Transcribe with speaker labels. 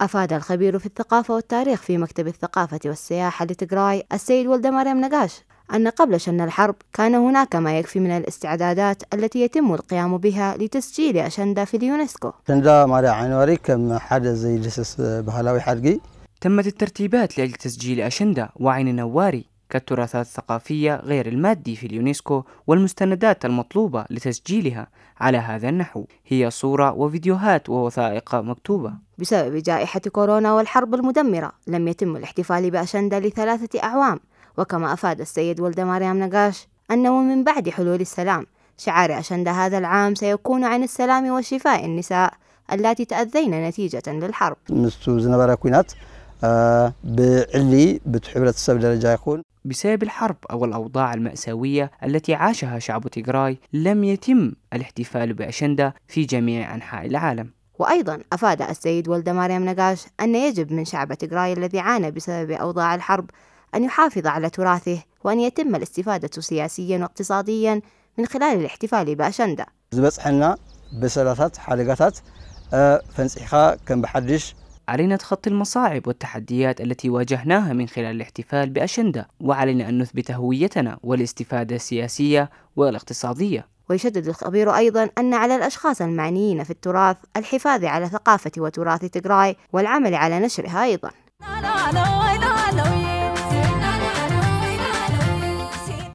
Speaker 1: أفاد الخبير في الثقافة والتاريخ في مكتب الثقافة والسياحة لتجراي السيد ولد مريم نقاش أن قبل شن الحرب كان هناك ما يكفي من الاستعدادات التي يتم القيام بها لتسجيل أشندا في اليونسكو أشندا مارا
Speaker 2: عنوري كم حد زي جسس بهلاوي حرقي تمت الترتيبات لأجل تسجيل أشندا وعين نواري كالتراثات الثقافية غير المادي في اليونسكو والمستندات المطلوبة لتسجيلها على هذا النحو هي صورة وفيديوهات ووثائق مكتوبة
Speaker 1: بسبب جائحة كورونا والحرب المدمرة لم يتم الاحتفال بأشندا لثلاثة أعوام وكما أفاد السيد ولد مريم نقاش أنه من بعد حلول السلام شعار أشندا هذا العام سيكون عن السلام وشفاء النساء التي تأذين نتيجة للحرب
Speaker 2: آه بعلي بتحب تسبب درجة يكون بسبب الحرب أو الأوضاع المأساوية التي عاشها شعب تيغراي لم يتم الاحتفال بأشندة في جميع أنحاء العالم
Speaker 1: وأيضا أفاد السيد ولد مريم نقاش أن يجب من شعب تيغراي الذي عانى بسبب أوضاع الحرب أن يحافظ على تراثه وأن يتم الاستفادة سياسيا واقتصاديا من خلال الاحتفال بأشندة
Speaker 2: بس حنا بسلطات حلقات آه، فنسحها كان بحدش علينا تخطي المصاعب والتحديات التي واجهناها من خلال الاحتفال بأشندة وعلينا أن نثبت هويتنا والاستفادة السياسية
Speaker 1: والاقتصادية ويشدد الخبير أيضا أن على الأشخاص المعنيين في التراث الحفاظ على ثقافة وتراث تجراي والعمل على نشرها أيضا